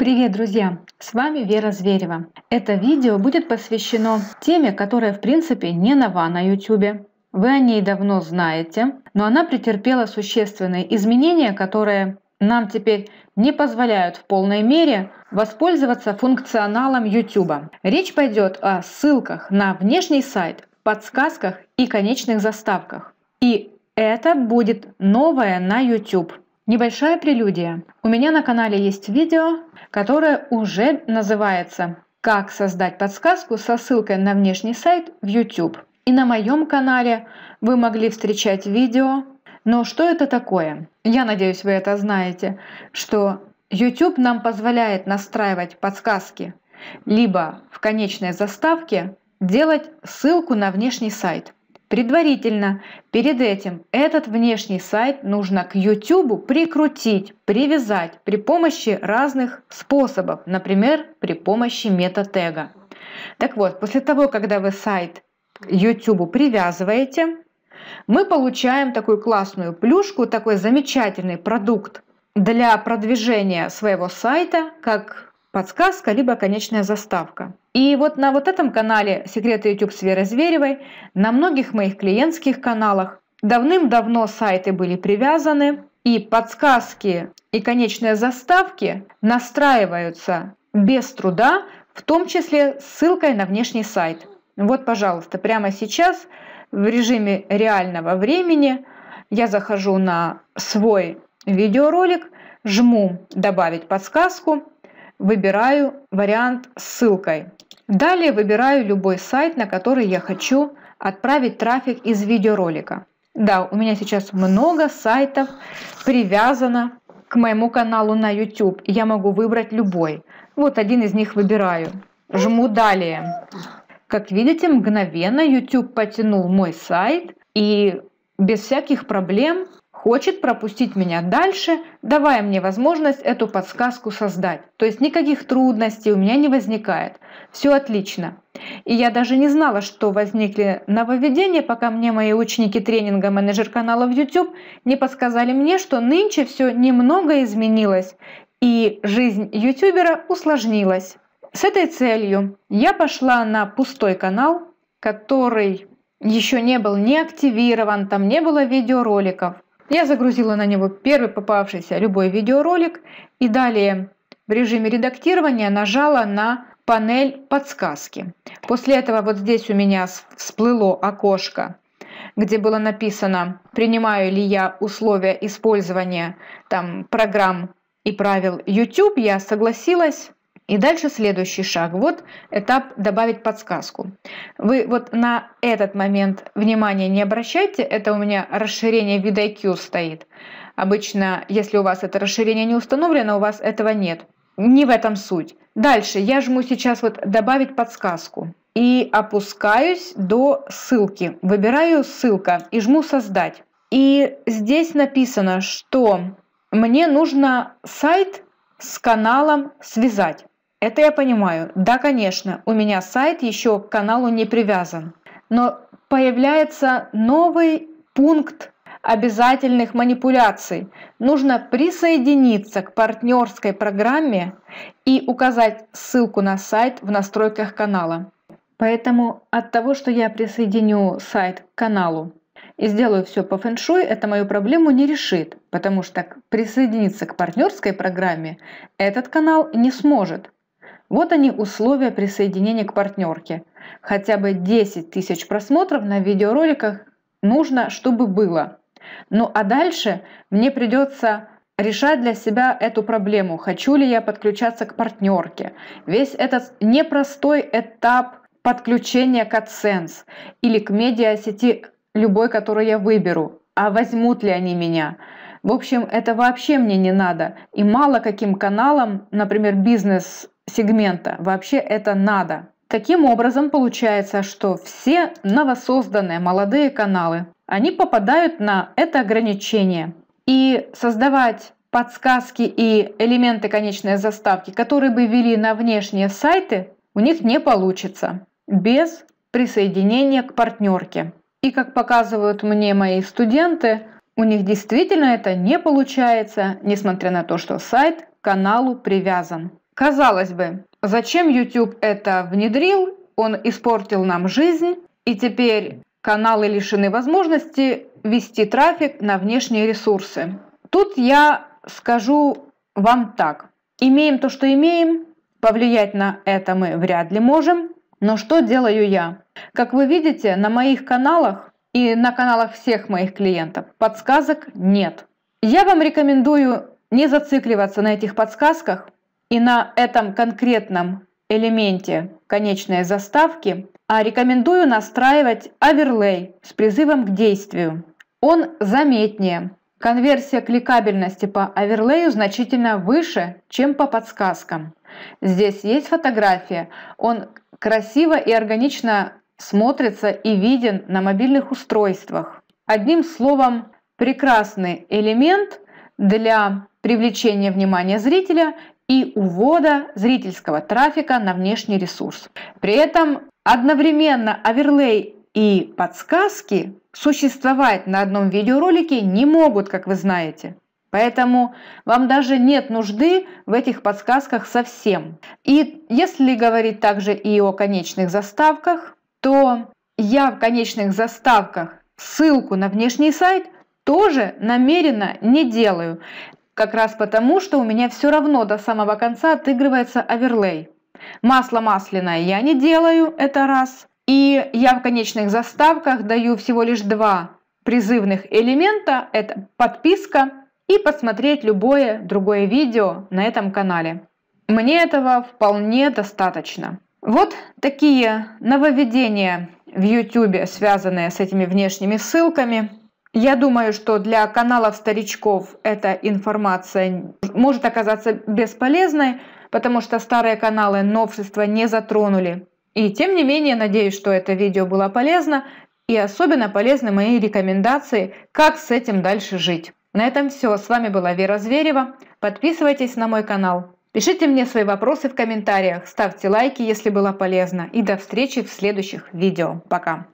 Привет, друзья! С вами Вера Зверева. Это видео будет посвящено теме, которая в принципе не нова на YouTube. Вы о ней давно знаете, но она претерпела существенные изменения, которые нам теперь не позволяют в полной мере воспользоваться функционалом YouTube. Речь пойдет о ссылках на внешний сайт, подсказках и конечных заставках. И это будет новое на YouTube. Небольшая прелюдия. У меня на канале есть видео, которое уже называется «Как создать подсказку» со ссылкой на внешний сайт в YouTube. И на моем канале вы могли встречать видео. Но что это такое? Я надеюсь, вы это знаете, что YouTube нам позволяет настраивать подсказки либо в конечной заставке делать ссылку на внешний сайт. Предварительно, перед этим, этот внешний сайт нужно к YouTube прикрутить, привязать при помощи разных способов, например, при помощи мета Так вот, после того, когда вы сайт к YouTube привязываете, мы получаем такую классную плюшку, такой замечательный продукт для продвижения своего сайта, как подсказка, либо конечная заставка. И вот на вот этом канале «Секреты YouTube с Верой Зверевой», на многих моих клиентских каналах давным-давно сайты были привязаны, и подсказки и конечные заставки настраиваются без труда, в том числе ссылкой на внешний сайт. Вот, пожалуйста, прямо сейчас в режиме реального времени я захожу на свой видеоролик, жму «Добавить подсказку», выбираю вариант с ссылкой. Далее выбираю любой сайт, на который я хочу отправить трафик из видеоролика. Да, у меня сейчас много сайтов привязано к моему каналу на YouTube. Я могу выбрать любой. Вот один из них выбираю. Жму «Далее». Как видите, мгновенно YouTube потянул мой сайт и без всяких проблем хочет пропустить меня дальше, давая мне возможность эту подсказку создать. То есть никаких трудностей у меня не возникает. Все отлично. И я даже не знала, что возникли нововведения, пока мне мои ученики тренинга менеджер канала в YouTube не подсказали мне, что нынче все немного изменилось, и жизнь ютубера усложнилась. С этой целью я пошла на пустой канал, который еще не был не активирован, там не было видеороликов. Я загрузила на него первый попавшийся любой видеоролик и далее в режиме редактирования нажала на панель подсказки. После этого вот здесь у меня всплыло окошко, где было написано, принимаю ли я условия использования там, программ и правил YouTube, я согласилась. И дальше следующий шаг. Вот этап «Добавить подсказку». Вы вот на этот момент внимания не обращайте. Это у меня расширение вида IQ стоит. Обычно, если у вас это расширение не установлено, у вас этого нет. Не в этом суть. Дальше я жму сейчас вот «Добавить подсказку» и опускаюсь до ссылки. Выбираю «Ссылка» и жму «Создать». И здесь написано, что мне нужно сайт с каналом «Связать». Это я понимаю. Да, конечно, у меня сайт еще к каналу не привязан. Но появляется новый пункт обязательных манипуляций. Нужно присоединиться к партнерской программе и указать ссылку на сайт в настройках канала. Поэтому от того, что я присоединю сайт к каналу и сделаю все по фэншуй, это мою проблему не решит, потому что присоединиться к партнерской программе этот канал не сможет. Вот они условия присоединения к партнерке. Хотя бы 10 тысяч просмотров на видеороликах нужно, чтобы было. Ну а дальше мне придется решать для себя эту проблему, хочу ли я подключаться к партнерке. Весь этот непростой этап подключения к AdSense или к медиасети любой, которую я выберу, а возьмут ли они меня. В общем, это вообще мне не надо. И мало каким каналам, например, бизнес сегмента. Вообще это надо. Таким образом, получается, что все новосозданные молодые каналы, они попадают на это ограничение. И создавать подсказки и элементы конечной заставки, которые бы вели на внешние сайты, у них не получится без присоединения к партнерке. И как показывают мне мои студенты, у них действительно это не получается, несмотря на то, что сайт к каналу привязан. Казалось бы, зачем YouTube это внедрил, он испортил нам жизнь, и теперь каналы лишены возможности вести трафик на внешние ресурсы. Тут я скажу вам так. Имеем то, что имеем, повлиять на это мы вряд ли можем, но что делаю я? Как вы видите, на моих каналах и на каналах всех моих клиентов подсказок нет. Я вам рекомендую не зацикливаться на этих подсказках, и на этом конкретном элементе конечной заставки, а рекомендую настраивать оверлей с призывом к действию. Он заметнее. Конверсия кликабельности по оверлею значительно выше, чем по подсказкам. Здесь есть фотография. Он красиво и органично смотрится и виден на мобильных устройствах. Одним словом, прекрасный элемент для привлечения внимания зрителя и увода зрительского трафика на внешний ресурс. При этом одновременно оверлей и подсказки существовать на одном видеоролике не могут, как вы знаете. Поэтому вам даже нет нужды в этих подсказках совсем. И если говорить также и о конечных заставках, то я в конечных заставках ссылку на внешний сайт тоже намеренно не делаю. Как раз потому, что у меня все равно до самого конца отыгрывается оверлей. Масло масляное я не делаю, это раз. И я в конечных заставках даю всего лишь два призывных элемента. Это подписка и посмотреть любое другое видео на этом канале. Мне этого вполне достаточно. Вот такие нововведения в YouTube, связанные с этими внешними ссылками. Я думаю, что для каналов старичков эта информация может оказаться бесполезной, потому что старые каналы новшества не затронули. И тем не менее, надеюсь, что это видео было полезно, и особенно полезны мои рекомендации, как с этим дальше жить. На этом все. С вами была Вера Зверева. Подписывайтесь на мой канал. Пишите мне свои вопросы в комментариях, ставьте лайки, если было полезно. И до встречи в следующих видео. Пока!